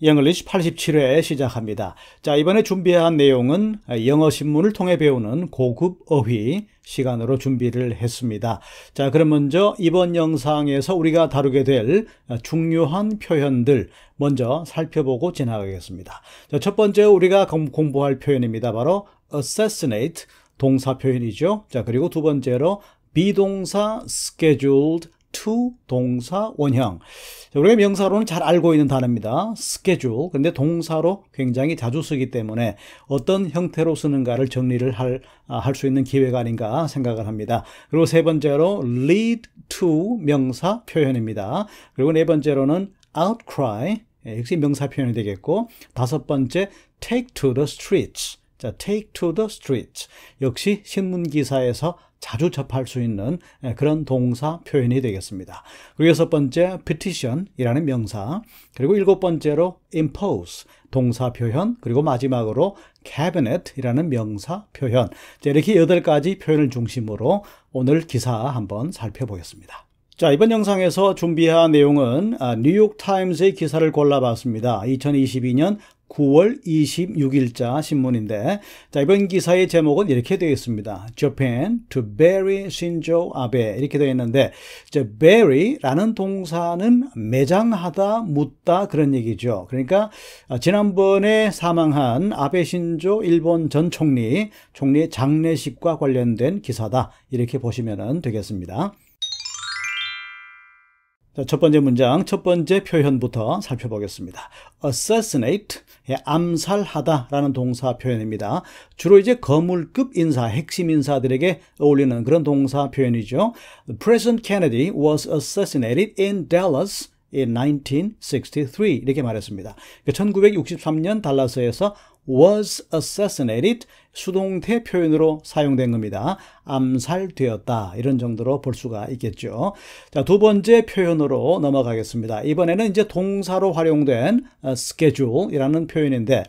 영글리시 87회 시작합니다. 자, 이번에 준비한 내용은 영어 신문을 통해 배우는 고급 어휘 시간으로 준비를 했습니다. 자, 그럼 먼저 이번 영상에서 우리가 다루게 될 중요한 표현들 먼저 살펴보고 지나가겠습니다. 자, 첫 번째 우리가 공부할 표현입니다. 바로 assassinate 동사 표현이죠. 자, 그리고 두 번째로 비동사 scheduled to 동사 원형. 우리가 명사로는 잘 알고 있는 단어입니다. 스케줄. 근데 동사로 굉장히 자주 쓰기 때문에 어떤 형태로 쓰는가를 정리를 할수 아, 있는 기회가 아닌가 생각을 합니다. 그리고 세 번째로 lead to 명사 표현입니다. 그리고 네 번째로는 outcry. 예, 역시 명사 표현이 되겠고 다섯 번째 take to the streets. 자, take to the streets 역시 신문 기사에서 자주 접할 수 있는 예, 그런 동사 표현이 되겠습니다. 그리고 여섯 번째 petition이라는 명사, 그리고 일곱 번째로 impose 동사 표현, 그리고 마지막으로 cabinet이라는 명사 표현. 자, 이렇게 여덟 가지 표현을 중심으로 오늘 기사 한번 살펴보겠습니다. 자, 이번 영상에서 준비한 내용은 아, 뉴욕타임스의 기사를 골라봤습니다. 2022년 9월 26일자 신문인데 자 이번 기사의 제목은 이렇게 되어 있습니다. Japan to bury Shinzo Abe 이렇게 되어 있는데 자, bury라는 동사는 매장하다, 묻다 그런 얘기죠. 그러니까 아, 지난번에 사망한 아베 신조 일본 전 총리 총리의 장례식과 관련된 기사다 이렇게 보시면 되겠습니다. 자, 첫 번째 문장, 첫 번째 표현부터 살펴보겠습니다. assassinate, 예, 암살하다 라는 동사 표현입니다. 주로 이제 거물급 인사, 핵심 인사들에게 어울리는 그런 동사 표현이죠. President Kennedy was assassinated in Dallas in 1963 이렇게 말했습니다. 1963년 그러니까 달라스에서 was assassinated 수동태 표현으로 사용된 겁니다. 암살되었다 이런 정도로 볼 수가 있겠죠. 자, 두 번째 표현으로 넘어가겠습니다. 이번에는 이제 동사로 활용된 어, schedule이라는 표현인데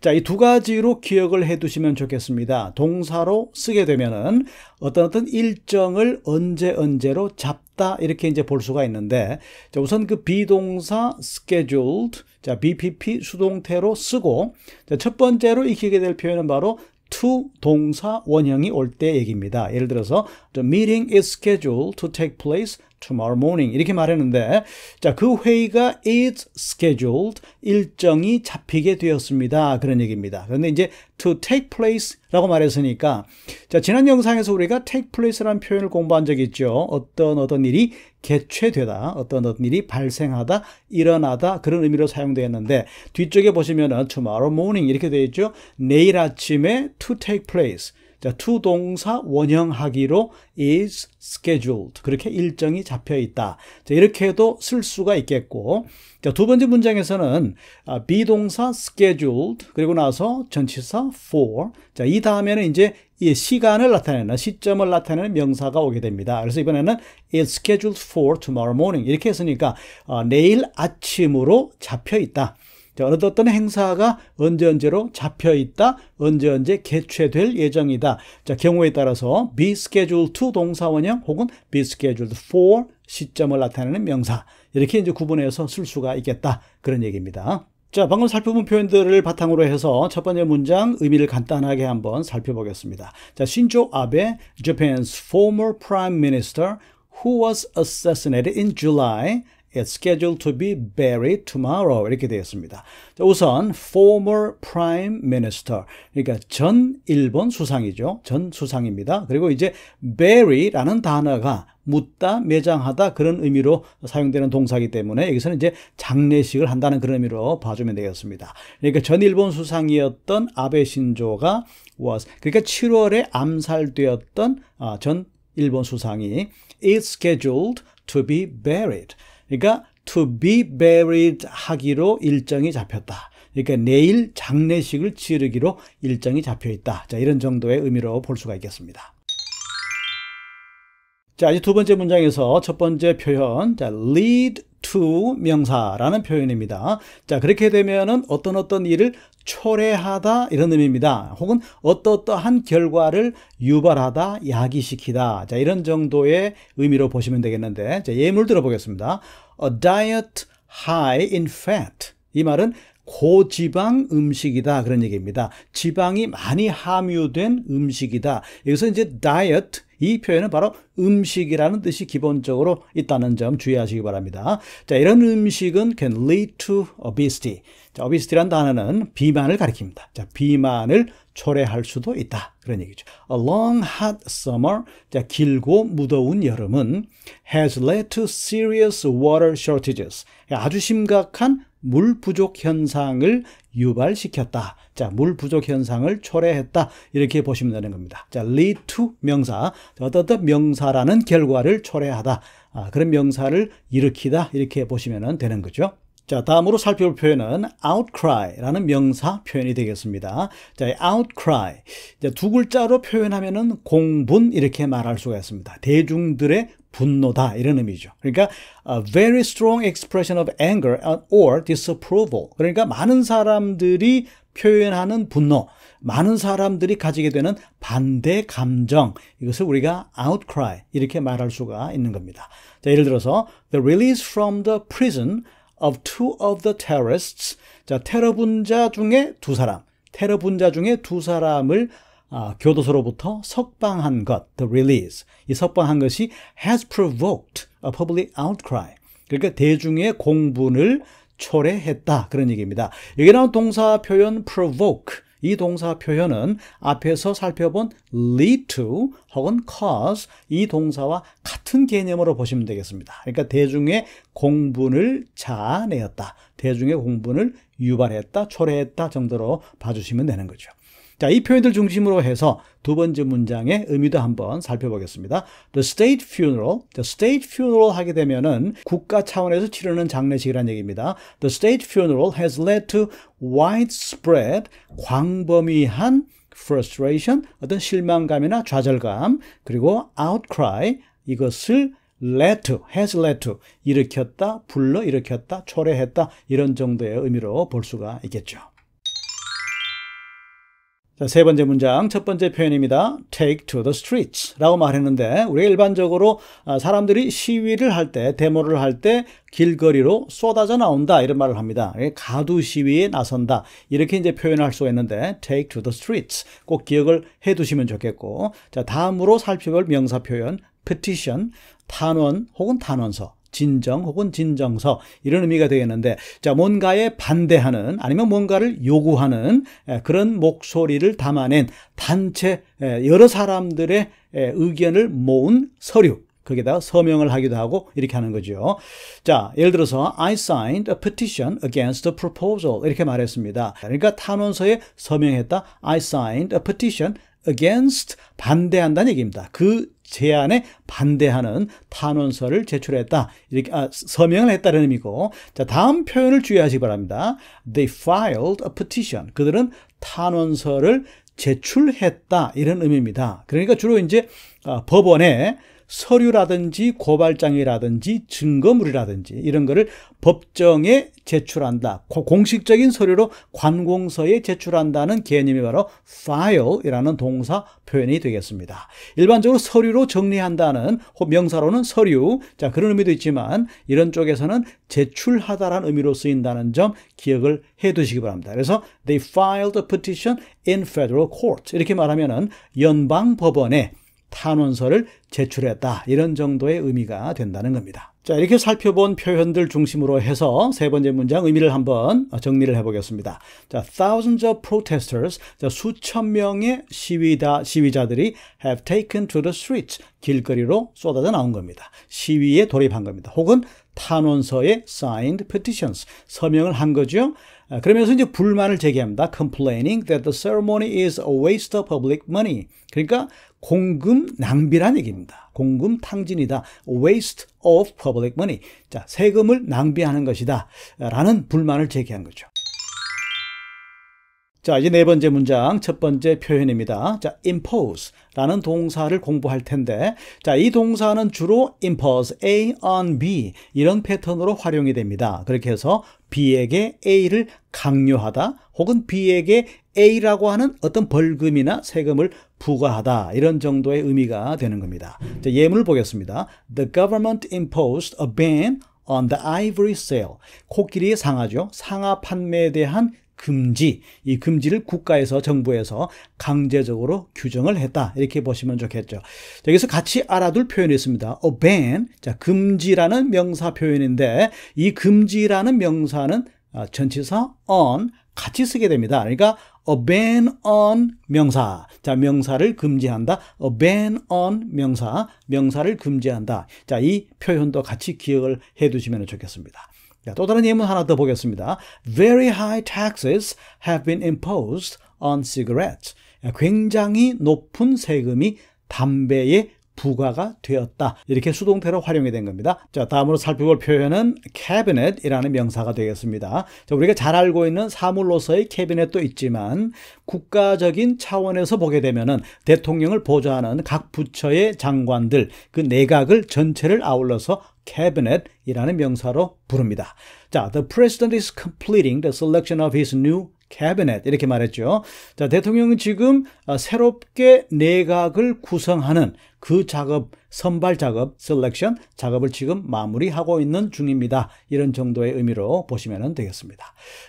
자, 이 두 가지로 기억을 해 두시면 좋겠습니다. 동사로 쓰게 되면은 어떤 어떤 일정을 언제 언제로 잡다 이렇게 이제 볼 수가 있는데 자, 우선 그 비동사 scheduled 자, BPP 수동태로 쓰고 자, 첫 번째로 익히게 될 표현은 바로 to 동사 원형이 올 때 얘기입니다. 예를 들어서 the meeting is scheduled to take place tomorrow morning 이렇게 말했는데 자, 그 회의가 is scheduled 일정이 잡히게 되었습니다. 그런 얘기입니다. 그런데 이제 to take place라고 말했으니까 자, 지난 영상에서 우리가 take place라는 표현을 공부한 적이 있죠. 어떤 어떤 일이 개최되다, 어떤 어떤 일이 발생하다, 일어나다 그런 의미로 사용되었는데 뒤쪽에 보시면은 tomorrow morning 이렇게 되어 있죠. 내일 아침에 to take place 자, 투 동사 원형하기로 is scheduled. 그렇게 일정이 잡혀 있다. 자, 이렇게도 쓸 수가 있겠고. 자, 두 번째 문장에서는 아, 비동사 scheduled 그리고 나서 전치사 for. 자, 이 다음에는 이제 이 시간을 나타내는 시점을 나타내는 명사가 오게 됩니다. 그래서 이번에는 is scheduled for tomorrow morning 이렇게 했으니까 어, 내일 아침으로 잡혀 있다. 어느 어떤 행사가 언제 언제로 잡혀 있다, 언제 언제 개최될 예정이다. 자, 경우에 따라서 be scheduled to 동사원형 혹은 be scheduled for 시점을 나타내는 명사 이렇게 이제 구분해서 쓸 수가 있겠다 그런 얘기입니다. 자, 방금 살펴본 표현들을 바탕으로 해서 첫 번째 문장 의미를 간단하게 한번 살펴보겠습니다. 자, 신조 아베, Japan's former prime minister who was assassinated in July It's scheduled to be buried tomorrow. 이렇게 되어 있습니다. 자, 우선 former prime minister. 그러니까 전 일본 수상이죠. 전 수상입니다. 그리고 이제 bury라는 단어가 묻다, 매장하다 그런 의미로 사용되는 동사이기 때문에 여기서는 이제 장례식을 한다는 그런 의미로 봐주면 되겠습니다. 그러니까 전 일본 수상이었던 아베 신조가 was 그러니까 7월에 암살되었던 아, 전 일본 수상이 is scheduled to be buried. 그러니까 to be buried 하기로 일정이 잡혔다. 그러니까 내일 장례식을 치르기로 일정이 잡혀 있다. 자, 이런 정도의 의미로 볼 수가 있겠습니다. 자, 이제 두 번째 문장에서 첫 번째 표현, 자, lead to 명사라는 표현입니다. 자, 그렇게 되면은 어떤 어떤 일을 초래하다 이런 의미입니다. 혹은 어떠어떠한 결과를 유발하다, 야기시키다. 자, 이런 정도의 의미로 보시면 되겠는데, 자, 예물 들어보겠습니다. A diet high in fat. 이 말은 고지방 음식이다 그런 얘기입니다. 지방이 많이 함유된 음식이다. 여기서 이제 다이어트 이 표현은 바로 음식이라는 뜻이 기본적으로 있다는 점 주의하시기 바랍니다. 자, 이런 음식은 can lead to obesity. 자, obesity란 단어는 비만을 가리킵니다. 자, 비만을 초래할 수도 있다. 그런 얘기죠. A long hot summer, 자, 길고 무더운 여름은 has led to serious water shortages. 아주 심각한 물 부족 현상을 유발시켰다. 자, 물 부족 현상을 초래했다. 이렇게 보시면 되는 겁니다. 자, lead to 명사. 어떠한 명사라는 결과를 초래하다. 아, 그런 명사를 일으키다. 이렇게 보시면 되는 거죠. 자, 다음으로 살펴볼 표현은 outcry라는 명사 표현이 되겠습니다. 자, outcry. 두 글자로 표현하면은 공분 이렇게 말할 수가 있습니다. 대중들의 분노다 이런 의미죠. 그러니까 a very strong expression of anger or disapproval. 그러니까 많은 사람들이 표현하는 분노, 많은 사람들이 가지게 되는 반대 감정 이것을 우리가 outcry 이렇게 말할 수가 있는 겁니다. 자, 예를 들어서 the release from the prison of two of the terrorists. 자, 테러 분자 중에 두 사람, 테러 분자 중에 두 사람을 아, 교도소로부터 석방한 것, the release, 이 석방한 것이 has provoked a public outcry. 그러니까 대중의 공분을 초래했다 그런 얘기입니다. 여기 나온 동사 표현 provoke 이 동사 표현은 앞에서 살펴본 lead to 혹은 cause 이 동사와 같은 개념으로 보시면 되겠습니다. 그러니까 대중의 공분을 자아내었다. 대중의 공분을 유발했다, 초래했다 정도로 봐주시면 되는 거죠. 자, 이 표현들 중심으로 해서 두 번째 문장의 의미도 한번 살펴보겠습니다. The state funeral, the state funeral 하게 되면은 국가 차원에서 치르는 장례식이라는 얘기입니다. The state funeral has led to widespread 광범위한 frustration, 어떤 실망감이나 좌절감, 그리고 outcry 이것을 led to, has led to 일으켰다, 불러 일으켰다, 초래했다 이런 정도의 의미로 볼 수가 있겠죠. 자, 세 번째 문장, 첫 번째 표현입니다. take to the streets 라고 말했는데, 우리가 일반적으로 아, 사람들이 시위를 할 때, 데모를 할 때 길거리로 쏟아져 나온다. 이런 말을 합니다. 가두 시위에 나선다. 이렇게 이제 표현을 할수 있는데, take to the streets. 꼭 기억을 해 두시면 좋겠고, 자, 다음으로 살펴볼 명사 표현, petition, 탄원 혹은 탄원서. 진정 혹은 진정서 이런 의미가 되겠는데 자 뭔가에 반대하는 아니면 뭔가를 요구하는 그런 목소리를 담아낸 단체 여러 사람들의 의견을 모은 서류 거기다 서명을 하기도 하고 이렇게 하는 거죠. 자, 예를 들어서 I signed a petition against the proposal 이렇게 말했습니다. 그러니까 탄원서에 서명했다. I signed a petition against 반대한다는 얘기입니다. 그 제안에 반대하는 탄원서를 제출했다. 이렇게 아, 서명을 했다는 의미고 자 다음 표현을 주의하시기 바랍니다. They filed a petition. 그들은 탄원서를 제출했다 이런 의미입니다. 그러니까 주로 이제 어, 법원에 서류라든지 고발장이라든지 증거물이라든지 이런 거를 법정에 제출한다. 공식적인 서류로 관공서에 제출한다는 개념이 바로 file이라는 동사 표현이 되겠습니다. 일반적으로 서류로 정리한다는 명사로는 서류 자 그런 의미도 있지만 이런 쪽에서는 제출하다라는 의미로 쓰인다는 점 기억을 해 두시기 바랍니다. 그래서 they filed a petition in federal court 이렇게 말하면은 연방 법원에 탄원서를 제출했다. 이런 정도의 의미가 된다는 겁니다. 자, 이렇게 살펴본 표현들 중심으로 해서 세 번째 문장 의미를 한번 정리를 해보겠습니다. 자, thousands of protesters, 자, 수천 명의 시위다, 시위자들이 have taken to the streets, 길거리로 쏟아져 나온 겁니다. 시위에 돌입한 겁니다. 혹은 탄원서에 signed petitions, 서명을 한 거죠. 아, 그러면서 이제 불만을 제기합니다. complaining that the ceremony is a waste of public money. 그러니까 공금 낭비란 얘기입니다. 공금 탕진이다. waste of public money. 자, 세금을 낭비하는 것이다. 라는 불만을 제기한 거죠. 자, 이제 네 번째 문장, 첫 번째 표현입니다. 자, impose 라는 동사를 공부할 텐데, 자, 이 동사는 주로 impose A on B 이런 패턴으로 활용이 됩니다. 그렇게 해서 B에게 A를 강요하다 혹은 B에게 A라고 하는 어떤 벌금이나 세금을 부과하다 이런 정도의 의미가 되는 겁니다. 자, 예문을 보겠습니다. The government imposed a ban on the ivory sale. 코끼리의 상하죠. 상하 판매에 대한 금지, 이 금지를 국가에서, 정부에서 강제적으로 규정을 했다. 이렇게 보시면 좋겠죠. 여기서 같이 알아둘 표현이 있습니다. a ban, 자, 금지라는 명사 표현인데, 이 금지라는 명사는 아, 전치사 on, 같이 쓰게 됩니다. 그러니까 a ban on 명사. 자, 명사를 금지한다. a ban on 명사. 명사를 금지한다. 자, 이 표현도 같이 기억을 해 두시면 좋겠습니다. 또 다른 예문 하나 더 보겠습니다. Very high taxes have been imposed on cigarettes. 굉장히 높은 세금이 담배에 부과가 되었다. 이렇게 수동태로 활용이 된 겁니다. 자, 다음으로 살펴볼 표현은 캐비넷이라는 명사가 되겠습니다. 자, 우리가 잘 알고 있는 사물로서의 캐비넷도 있지만 국가적인 차원에서 보게 되면은 대통령을 보좌하는 각 부처의 장관들, 그 내각을 전체를 아울러서 캐비넷이라는 명사로 부릅니다. 자, the president is completing the selection of his new 캐비넷 이렇게 말했죠. 자, 대통령은 지금 아, 새롭게 내각을 구성하는 그 작업, 선발 작업, 셀렉션 작업을 지금 마무리하고 있는 중입니다. 이런 정도의 의미로 보시면 되겠습니다.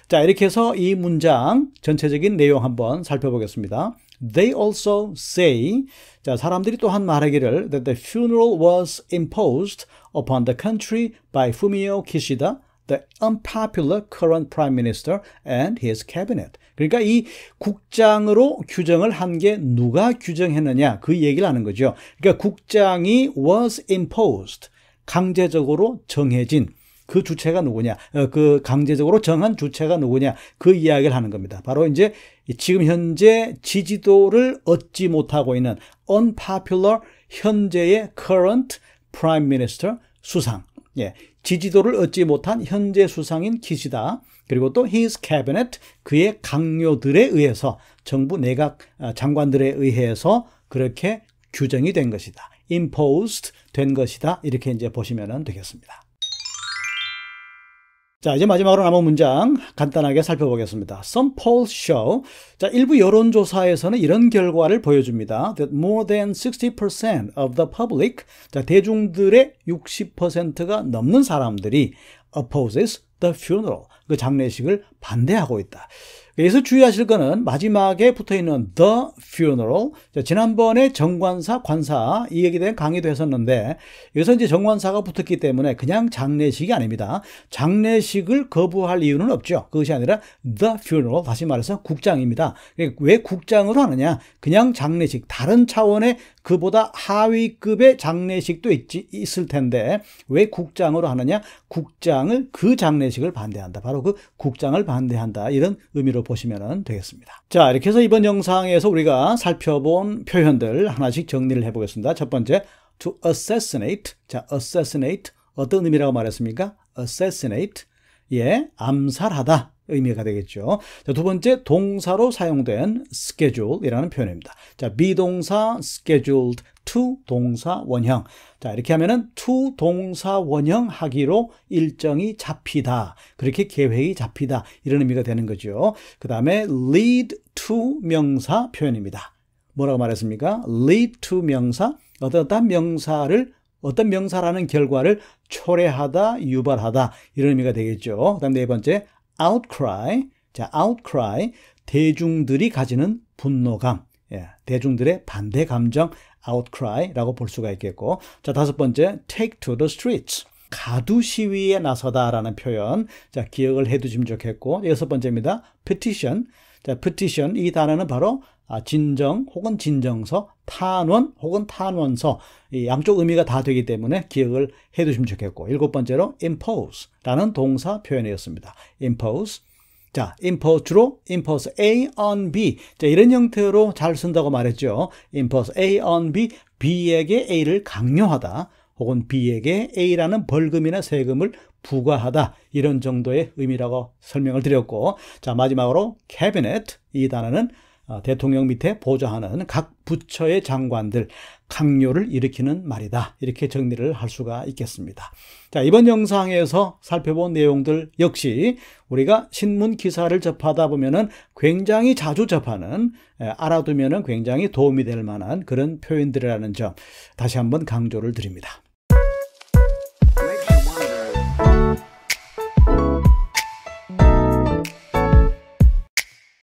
자, 이렇게 해서 이 문장 전체적인 내용 한번 살펴보겠습니다. They also say 자, 사람들이 또한 말하기를 that the funeral was imposed upon the country by Fumio Kishida the unpopular current prime minister and his cabinet. 그러니까 이 국장으로 규정을 한 게 누가 규정했느냐 그 얘기를 하는 거죠. 그러니까 국장이 was imposed 강제적으로 정해진 그 주체가 누구냐, 어, 그 강제적으로 정한 주체가 누구냐, 그 이야기를 하는 겁니다. 바로 이제 지금 현재 지지도를 얻지 못하고 있는 unpopular 현재의 current prime minister 수상. 예, 지지도를 얻지 못한 현재 수상인 키시다 그리고 또 his cabinet 그의 강요들에 의해서 정부 내각 아, 장관들에 의해서 그렇게 규정이 된 것이다. imposed 된 것이다. 이렇게 이제 보시면 되겠습니다. 자, 이제 마지막으로 남은 문장 간단하게 살펴보겠습니다. Some polls show. 자, 일부 여론조사에서는 이런 결과를 보여줍니다. That more than 60% of the public. 자, 대중들의 60%가 넘는 사람들이 opposes the funeral, 그 장례식을 반대하고 있다. 여기서 주의하실 것은 마지막에 붙어 있는 the funeral. 지난번에 정관사, 관사 이 얘기에 대한 강의도 했었는데 여기서 이제 정관사가 붙었기 때문에 그냥 장례식이 아닙니다. 장례식을 거부할 이유는 없죠. 그것이 아니라 the funeral 다시 말해서 국장입니다. 왜 국장으로 하느냐? 그냥 장례식 다른 차원의 그보다 하위급의 장례식도 있지, 있을 텐데 왜 국장으로 하느냐? 국장을 그 장례 장례식을 반대한다. 바로 그 국장을 반대한다. 이런 의미로 보시면 되겠습니다. 자, 이렇게 해서 이번 영상에서 우리가 살펴본 표현들 하나씩 정리를 해보겠습니다. 첫 번째, to assassinate. 자, assassinate. 어떤 의미라고 말했습니까? assassinate. 예, 암살하다. 의미가 되겠죠. 자, 두 번째 동사로 사용된 schedule이라는 표현입니다. 자, 비동사 scheduled to 동사 원형. 자, 이렇게 하면은 to 동사 원형 하기로 일정이 잡히다. 그렇게 계획이 잡히다. 이런 의미가 되는 거죠. 그다음에 lead to 명사 표현입니다. 뭐라고 말했습니까? lead to 명사 어떤 어떤 명사를 어떤 명사라는 결과를 초래하다, 유발하다 이런 의미가 되겠죠. 그다음 네 번째 outcry. 자, outcry. 대중들이 가지는 분노감. 예, 대중들의 반대 감정 outcry라고 볼 수가 있겠고. 자, 다섯 번째 take to the streets. 가두 시위에 나서다라는 표현. 자, 기억을 해 두시면 좋겠고. 여섯 번째입니다. petition. 자, petition 이 단어는 바로 아, 진정 혹은 진정서, 탄원 혹은 탄원서 양쪽 의미가 다 되기 때문에 기억을 해두시면 좋겠고 일곱 번째로 impose라는 동사 표현이었습니다. impose 자, impose 로 impose A on B 자, 이런 형태로 잘 쓴다고 말했죠. impose A on B, B에게 A를 강요하다 혹은 B에게 A라는 벌금이나 세금을 부과하다 이런 정도의 의미라고 설명을 드렸고 자 마지막으로 cabinet 이 단어는 어, 대통령 밑에 보좌하는 각 부처의 장관들 강요를 일으키는 말이다. 이렇게 정리를 할 수가 있겠습니다. 자, 이번 영상에서 살펴본 내용들 역시 우리가 신문 기사를 접하다 보면은 굉장히 자주 접하는 알아두면은 굉장히 도움이 될 만한 그런 표현들이라는 점 다시 한번 강조를 드립니다.